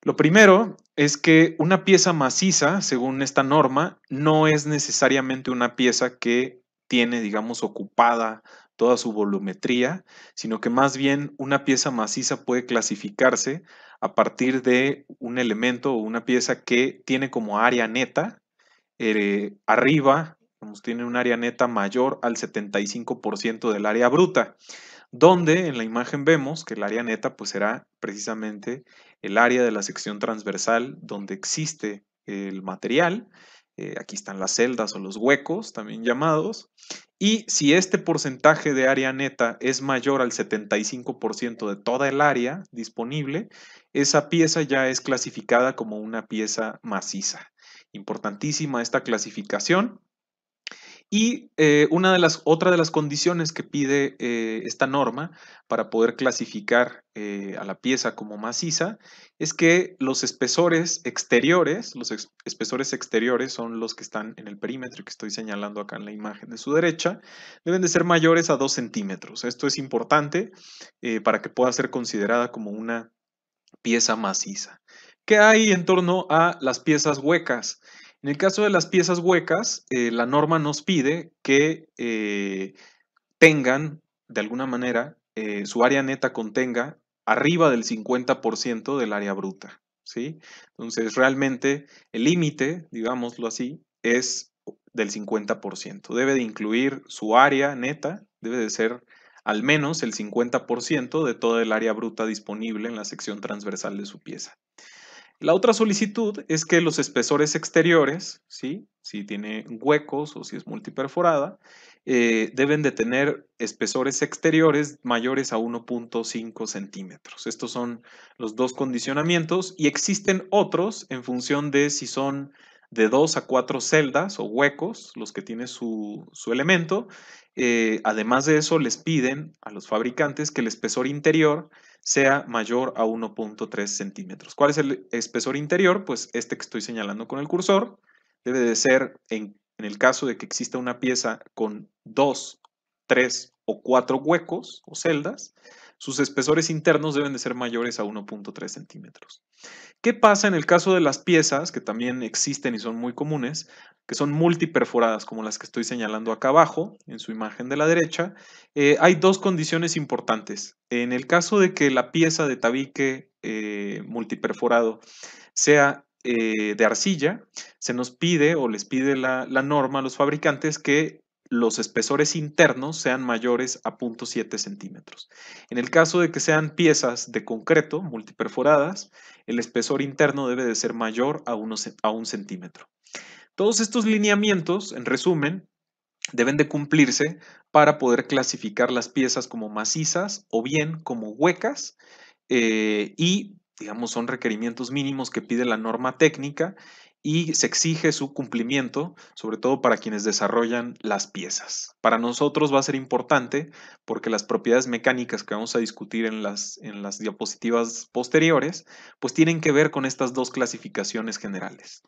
Lo primero es que una pieza maciza, según esta norma, no es necesariamente una pieza que tiene, digamos, ocupada toda su volumetría, sino que más bien una pieza maciza puede clasificarse a partir de un elemento o una pieza que tiene como área neta eh, arriba, tiene un área neta mayor al 75% del área bruta, donde en la imagen vemos que el área neta pues será precisamente el área de la sección transversal donde existe el material eh, aquí están las celdas o los huecos, también llamados, y si este porcentaje de área neta es mayor al 75% de toda el área disponible, esa pieza ya es clasificada como una pieza maciza. Importantísima esta clasificación y eh, una de las, otra de las condiciones que pide eh, esta norma para poder clasificar eh, a la pieza como maciza es que los espesores exteriores, los espesores exteriores son los que están en el perímetro que estoy señalando acá en la imagen de su derecha, deben de ser mayores a 2 centímetros. Esto es importante para que pueda ser considerada como una pieza maciza. ¿Qué hay en torno a las piezas huecas? En el caso de las piezas huecas, eh, la norma nos pide que eh, tengan, de alguna manera, eh, su área neta contenga arriba del 50% del área bruta. ¿sí? Entonces, realmente el límite, digámoslo así, es del 50%. Debe de incluir su área neta, debe de ser al menos el 50% de todo el área bruta disponible en la sección transversal de su pieza. La otra solicitud es que los espesores exteriores, ¿sí? si tiene huecos o si es multiperforada, eh, deben de tener espesores exteriores mayores a 1.5 centímetros. Estos son los dos condicionamientos y existen otros en función de si son de 2 a 4 celdas o huecos, los que tiene su, elemento. Eh, además de eso, les piden a los fabricantes que el espesor interior sea mayor a 1.3 centímetros. ¿Cuál es el espesor interior? Pues este que estoy señalando con el cursor debe de ser, en, en el caso de que exista una pieza con 2, 3 o 4 huecos o celdas, sus espesores internos deben de ser mayores a 1.3 centímetros. ¿Qué pasa en el caso de las piezas, que también existen y son muy comunes, que son multiperforadas, como las que estoy señalando acá abajo, en su imagen de la derecha? Eh, hay dos condiciones importantes. En el caso de que la pieza de tabique eh, multiperforado sea eh, de arcilla, se nos pide o les pide la, la norma a los fabricantes que los espesores internos sean mayores a 0.7 centímetros. En el caso de que sean piezas de concreto multiperforadas, el espesor interno debe de ser mayor a, 1 un centímetro. Todos estos lineamientos, en resumen, deben de cumplirse para poder clasificar las piezas como macizas o bien como huecas eh, y, digamos, son requerimientos mínimos que pide la norma técnica y se exige su cumplimiento, sobre todo para quienes desarrollan las piezas. Para nosotros va a ser importante porque las propiedades mecánicas que vamos a discutir en las, en las diapositivas posteriores, pues tienen que ver con estas dos clasificaciones generales.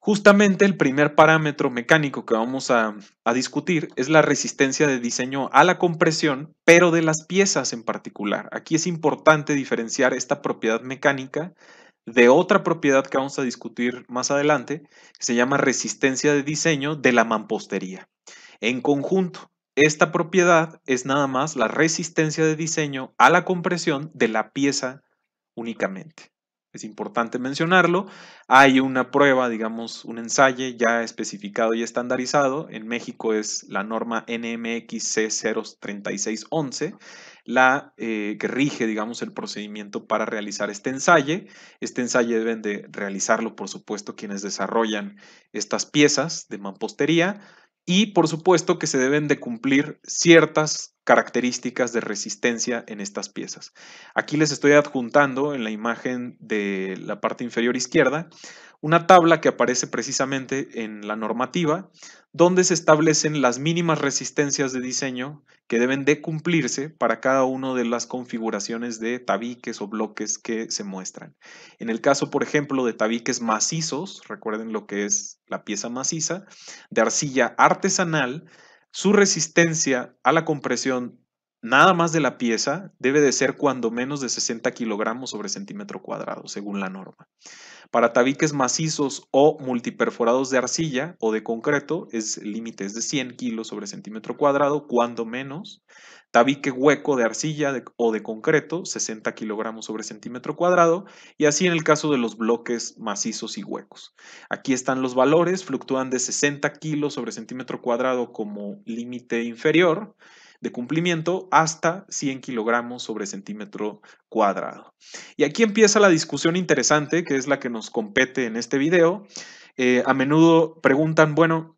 Justamente el primer parámetro mecánico que vamos a, a, discutir es la resistencia de diseño a la compresión, pero de las piezas en particular. Aquí es importante diferenciar esta propiedad mecánica de otra propiedad que vamos a discutir más adelante, que se llama resistencia de diseño de la mampostería. En conjunto, esta propiedad es nada más la resistencia de diseño a la compresión de la pieza únicamente es importante mencionarlo. Hay una prueba, digamos, un ensayo ya especificado y estandarizado. En México es la norma NMXC 03611 la eh, que rige, digamos, el procedimiento para realizar este ensayo. Este ensayo deben de realizarlo, por supuesto, quienes desarrollan estas piezas de mampostería y por supuesto que se deben de cumplir ciertas características de resistencia en estas piezas. Aquí les estoy adjuntando en la imagen de la parte inferior izquierda una tabla que aparece precisamente en la normativa, donde se establecen las mínimas resistencias de diseño que deben de cumplirse para cada una de las configuraciones de tabiques o bloques que se muestran. En el caso, por ejemplo, de tabiques macizos, recuerden lo que es la pieza maciza, de arcilla artesanal, su resistencia a la compresión nada más de la pieza debe de ser cuando menos de 60 kilogramos sobre centímetro cuadrado, según la norma. Para tabiques macizos o multiperforados de arcilla o de concreto, es, el límite es de 100 kilos sobre centímetro cuadrado, cuando menos. Tabique hueco de arcilla o de concreto, 60 kilogramos sobre centímetro cuadrado. Y así en el caso de los bloques macizos y huecos. Aquí están los valores, fluctúan de 60 kilos sobre centímetro cuadrado como límite inferior de cumplimiento hasta 100 kilogramos sobre centímetro cuadrado. Y aquí empieza la discusión interesante, que es la que nos compete en este video. Eh, a menudo preguntan, bueno,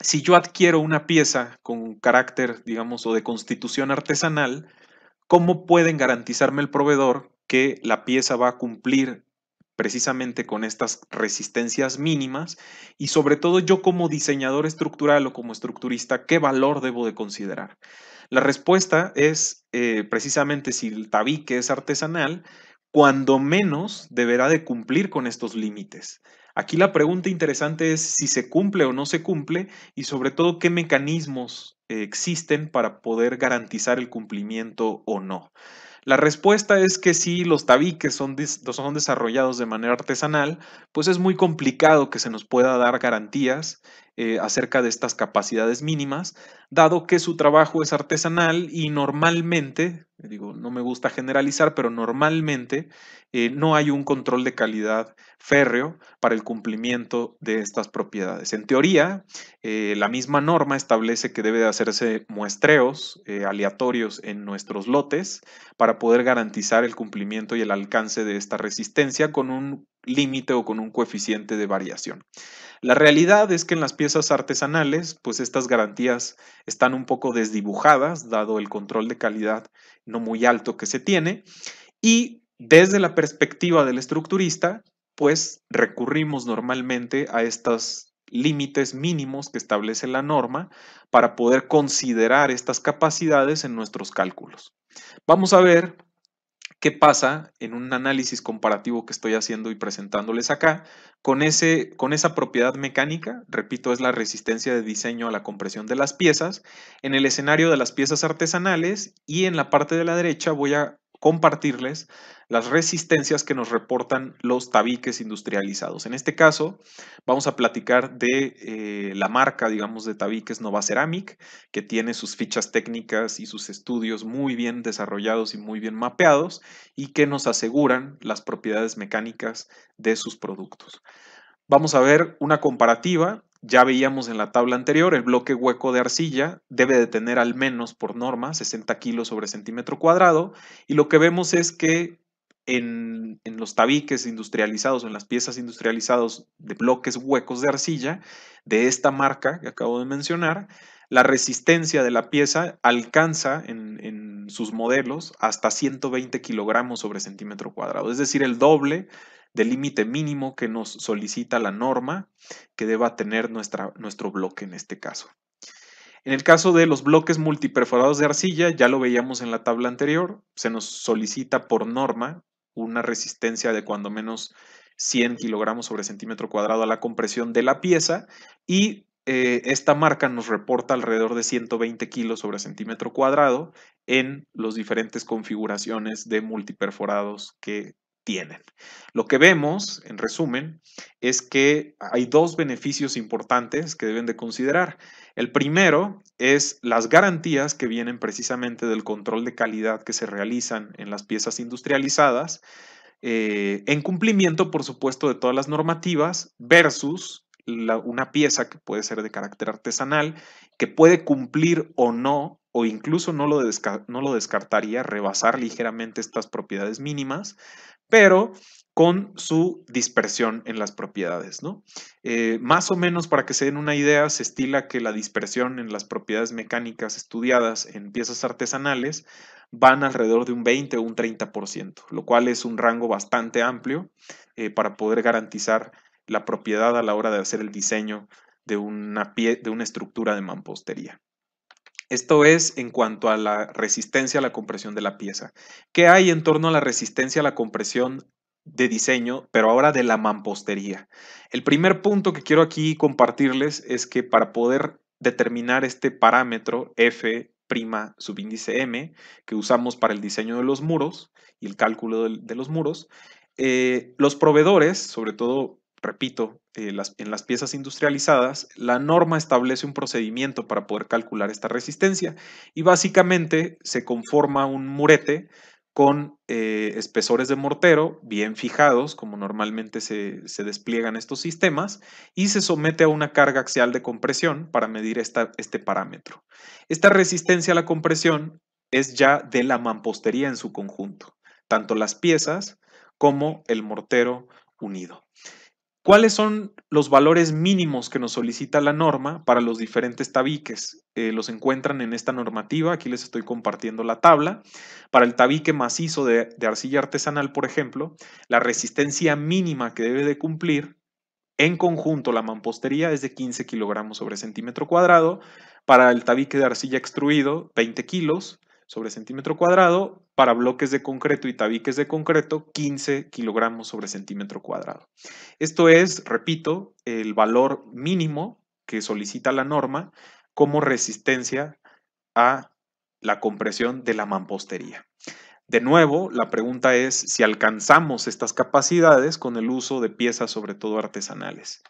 si yo adquiero una pieza con carácter, digamos, o de constitución artesanal, ¿cómo pueden garantizarme el proveedor que la pieza va a cumplir precisamente con estas resistencias mínimas y sobre todo yo como diseñador estructural o como estructurista, qué valor debo de considerar. La respuesta es eh, precisamente si el tabique es artesanal, cuando menos deberá de cumplir con estos límites. Aquí la pregunta interesante es si se cumple o no se cumple y sobre todo qué mecanismos eh, existen para poder garantizar el cumplimiento o no. La respuesta es que si los tabiques son, son desarrollados de manera artesanal, pues es muy complicado que se nos pueda dar garantías eh, acerca de estas capacidades mínimas, dado que su trabajo es artesanal y normalmente, digo, no me gusta generalizar, pero normalmente eh, no hay un control de calidad férreo para el cumplimiento de estas propiedades. En teoría, eh, la misma norma establece que debe de hacerse muestreos aleatorios en nuestros lotes para poder garantizar el cumplimiento y el alcance de esta resistencia con un límite o con un coeficiente de variación. La realidad es que en las piezas artesanales, pues estas garantías están un poco desdibujadas, dado el control de calidad no muy alto que se tiene, y desde la perspectiva del estructurista, pues recurrimos normalmente a estos límites mínimos que establece la norma para poder considerar estas capacidades en nuestros cálculos. Vamos a ver qué pasa en un análisis comparativo que estoy haciendo y presentándoles acá con, ese, con esa propiedad mecánica, repito, es la resistencia de diseño a la compresión de las piezas, en el escenario de las piezas artesanales y en la parte de la derecha voy a compartirles las resistencias que nos reportan los tabiques industrializados. En este caso, vamos a platicar de eh, la marca, digamos, de tabiques Nova Ceramic, que tiene sus fichas técnicas y sus estudios muy bien desarrollados y muy bien mapeados y que nos aseguran las propiedades mecánicas de sus productos. Vamos a ver una comparativa ya veíamos en la tabla anterior, el bloque hueco de arcilla debe de tener al menos por norma 60 kilos sobre centímetro cuadrado y lo que vemos es que en, los tabiques industrializados, en las piezas industrializadas de bloques huecos de arcilla de esta marca que acabo de mencionar, la resistencia de la pieza alcanza en, en sus modelos hasta 120 kilogramos sobre centímetro cuadrado, es decir, el doble del límite mínimo que nos solicita la norma que deba tener nuestra, nuestro bloque en este caso. En el caso de los bloques multiperforados de arcilla, ya lo veíamos en la tabla anterior, se nos solicita por norma una resistencia de cuando menos 100 kilogramos sobre centímetro cuadrado a la compresión de la pieza y eh, esta marca nos reporta alrededor de 120 kilos sobre centímetro cuadrado en las diferentes configuraciones de multiperforados que tienen. Lo que vemos, en resumen, es que hay dos beneficios importantes que deben de considerar. El primero es las garantías que vienen precisamente del control de calidad que se realizan en las piezas industrializadas, eh, en cumplimiento, por supuesto, de todas las normativas versus una pieza que puede ser de carácter artesanal, que puede cumplir o no o incluso no lo, no lo, descartaría rebasar ligeramente estas propiedades mínimas, pero con su dispersión en las propiedades. ¿no? Eh, más o menos para que se den una idea, se estila que la dispersión en las propiedades mecánicas estudiadas en piezas artesanales van alrededor de un 20 o un 30%, lo cual es un rango bastante amplio eh, para poder garantizar la propiedad a la hora de hacer el diseño de una, de una estructura de mampostería. Esto es en cuanto a la resistencia a la compresión de la pieza. ¿Qué hay en torno a la resistencia a la compresión de diseño, pero ahora de la mampostería? El primer punto que quiero aquí compartirles es que para poder determinar este parámetro F prima subíndice M que usamos para el diseño de los muros y el cálculo de los muros, eh, los proveedores, sobre todo Repito, eh, en las piezas industrializadas, la norma establece un procedimiento para poder calcular esta resistencia y básicamente se conforma un murete con eh, espesores de mortero bien fijados, como normalmente se, se, despliegan estos sistemas, y se somete a una carga axial de compresión para medir esta, este parámetro. Esta resistencia a la compresión es ya de la mampostería en su conjunto, tanto las piezas como el mortero unido. ¿Cuáles son los valores mínimos que nos solicita la norma para los diferentes tabiques? Eh, los encuentran en esta normativa, aquí les estoy compartiendo la tabla. Para el tabique macizo de, de arcilla artesanal, por ejemplo, la resistencia mínima que debe de cumplir en conjunto la mampostería es de 15 kilogramos sobre centímetro cuadrado, para el tabique de arcilla extruido 20 kilos, sobre centímetro cuadrado, para bloques de concreto y tabiques de concreto, 15 kilogramos sobre centímetro cuadrado. Esto es, repito, el valor mínimo que solicita la norma como resistencia a la compresión de la mampostería. De nuevo, la pregunta es si alcanzamos estas capacidades con el uso de piezas, sobre todo artesanales.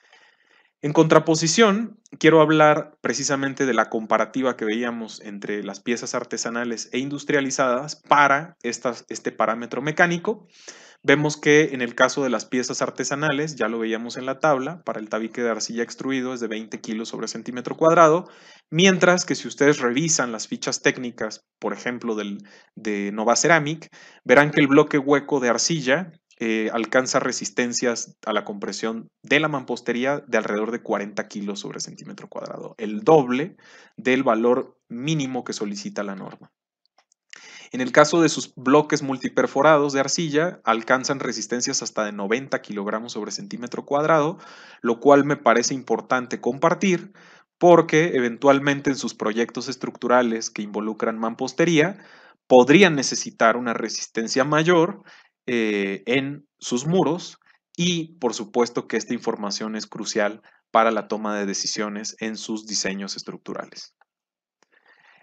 En contraposición, quiero hablar precisamente de la comparativa que veíamos entre las piezas artesanales e industrializadas para este parámetro mecánico. Vemos que en el caso de las piezas artesanales, ya lo veíamos en la tabla, para el tabique de arcilla extruido es de 20 kilos sobre centímetro cuadrado, mientras que si ustedes revisan las fichas técnicas, por ejemplo, del, de Nova Ceramic, verán que el bloque hueco de arcilla eh, alcanza resistencias a la compresión de la mampostería de alrededor de 40 kilos sobre centímetro cuadrado, el doble del valor mínimo que solicita la norma. En el caso de sus bloques multiperforados de arcilla, alcanzan resistencias hasta de 90 kilogramos sobre centímetro cuadrado, lo cual me parece importante compartir porque eventualmente en sus proyectos estructurales que involucran mampostería podrían necesitar una resistencia mayor eh, en sus muros y por supuesto que esta información es crucial para la toma de decisiones en sus diseños estructurales.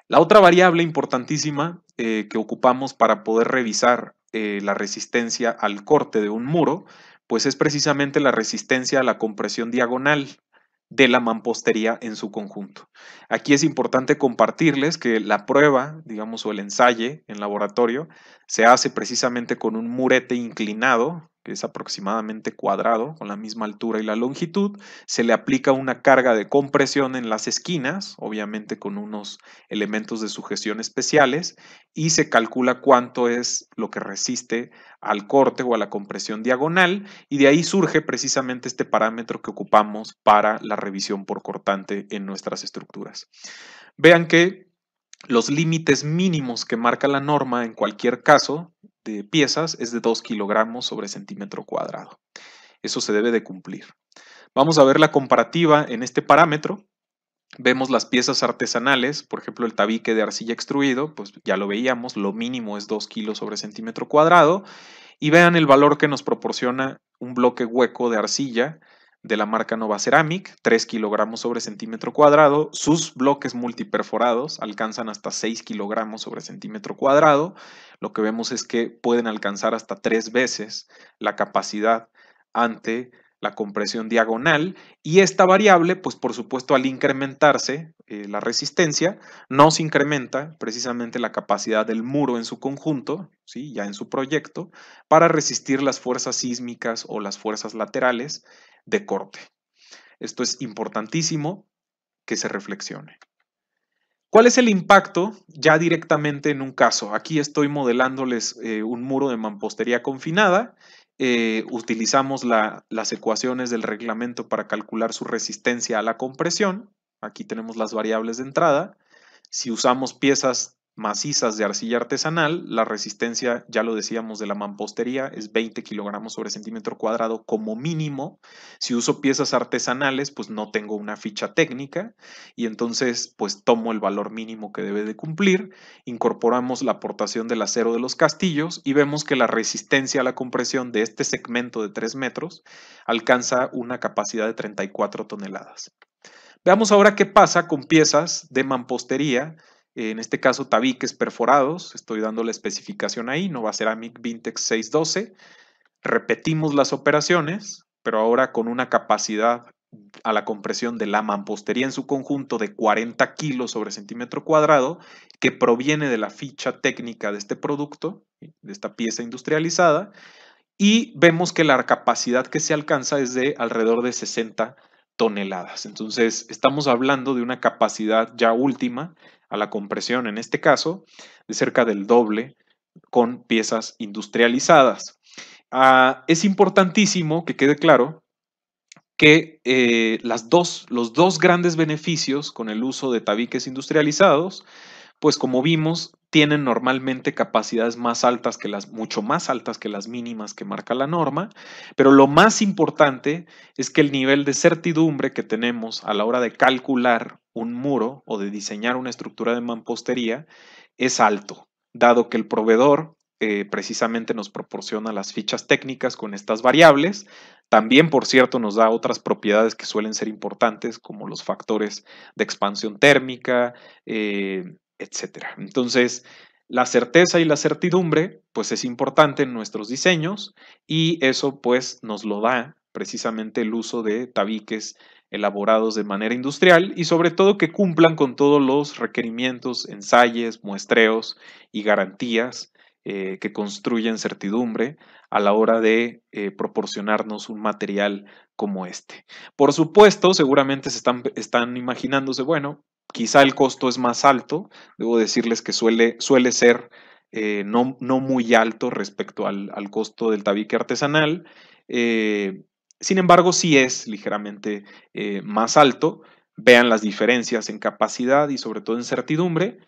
La otra variable importantísima eh, que ocupamos para poder revisar eh, la resistencia al corte de un muro, pues es precisamente la resistencia a la compresión diagonal de la mampostería en su conjunto. Aquí es importante compartirles que la prueba, digamos, o el ensayo en laboratorio se hace precisamente con un murete inclinado que es aproximadamente cuadrado, con la misma altura y la longitud. Se le aplica una carga de compresión en las esquinas, obviamente con unos elementos de sujeción especiales, y se calcula cuánto es lo que resiste al corte o a la compresión diagonal, y de ahí surge precisamente este parámetro que ocupamos para la revisión por cortante en nuestras estructuras. Vean que los límites mínimos que marca la norma en cualquier caso de piezas es de 2 kilogramos sobre centímetro cuadrado. Eso se debe de cumplir. Vamos a ver la comparativa en este parámetro. Vemos las piezas artesanales, por ejemplo el tabique de arcilla extruido, pues ya lo veíamos, lo mínimo es 2 kilos sobre centímetro cuadrado. Y vean el valor que nos proporciona un bloque hueco de arcilla de la marca Nova Ceramic, 3 kilogramos sobre centímetro cuadrado. Sus bloques multiperforados alcanzan hasta 6 kilogramos sobre centímetro cuadrado. Lo que vemos es que pueden alcanzar hasta 3 veces la capacidad ante la compresión diagonal y esta variable, pues por supuesto al incrementarse eh, la resistencia, no se incrementa precisamente la capacidad del muro en su conjunto, ¿sí? ya en su proyecto, para resistir las fuerzas sísmicas o las fuerzas laterales de corte. Esto es importantísimo que se reflexione. ¿Cuál es el impacto ya directamente en un caso? Aquí estoy modelándoles eh, un muro de mampostería confinada. Eh, utilizamos las ecuaciones del reglamento para calcular su resistencia a la compresión. Aquí tenemos las variables de entrada. Si usamos piezas macizas de arcilla artesanal, la resistencia, ya lo decíamos, de la mampostería es 20 kilogramos sobre centímetro cuadrado como mínimo. Si uso piezas artesanales, pues no tengo una ficha técnica y entonces pues tomo el valor mínimo que debe de cumplir, incorporamos la aportación del acero de los castillos y vemos que la resistencia a la compresión de este segmento de 3 metros alcanza una capacidad de 34 toneladas. Veamos ahora qué pasa con piezas de mampostería en este caso, tabiques perforados, estoy dando la especificación ahí, no va a ser AMIC Vintex 612. Repetimos las operaciones, pero ahora con una capacidad a la compresión de la mampostería en su conjunto de 40 kilos sobre centímetro cuadrado, que proviene de la ficha técnica de este producto, de esta pieza industrializada, y vemos que la capacidad que se alcanza es de alrededor de 60 toneladas. Entonces, estamos hablando de una capacidad ya última a la compresión en este caso, de cerca del doble con piezas industrializadas. Ah, es importantísimo que quede claro que eh, las dos, los dos grandes beneficios con el uso de tabiques industrializados, pues como vimos, tienen normalmente capacidades más altas que las, mucho más altas que las mínimas que marca la norma, pero lo más importante es que el nivel de certidumbre que tenemos a la hora de calcular un muro o de diseñar una estructura de mampostería es alto, dado que el proveedor eh, precisamente nos proporciona las fichas técnicas con estas variables. También, por cierto, nos da otras propiedades que suelen ser importantes, como los factores de expansión térmica, eh, etc. Entonces, la certeza y la certidumbre, pues es importante en nuestros diseños y eso pues nos lo da precisamente el uso de tabiques elaborados de manera industrial y sobre todo que cumplan con todos los requerimientos, ensayos, muestreos y garantías eh, que construyen certidumbre a la hora de eh, proporcionarnos un material como este. Por supuesto, seguramente se están, imaginándose, bueno, quizá el costo es más alto, debo decirles que suele, suele ser eh, no, no, muy alto respecto al, costo del tabique artesanal. Sin embargo, sí es ligeramente eh, más alto. Vean las diferencias en capacidad y sobre todo en certidumbre,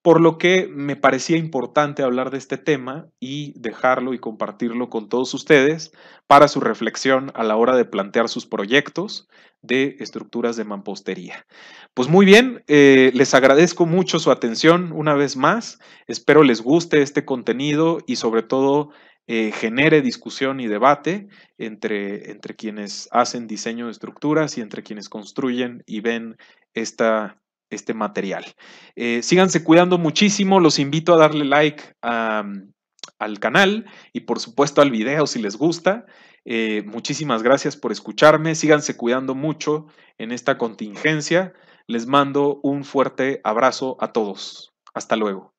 por lo que me parecía importante hablar de este tema y dejarlo y compartirlo con todos ustedes para su reflexión a la hora de plantear sus proyectos de estructuras de mampostería. Pues muy bien, eh, les agradezco mucho su atención una vez más. Espero les guste este contenido y sobre todo eh, genere discusión y debate entre, entre quienes hacen diseño de estructuras y entre quienes construyen y ven esta, este material. Eh, síganse cuidando muchísimo, los invito a darle like al canal y por supuesto al video si les gusta. Eh, muchísimas gracias por escucharme, síganse cuidando mucho en esta contingencia. Les mando un fuerte abrazo a todos. Hasta luego.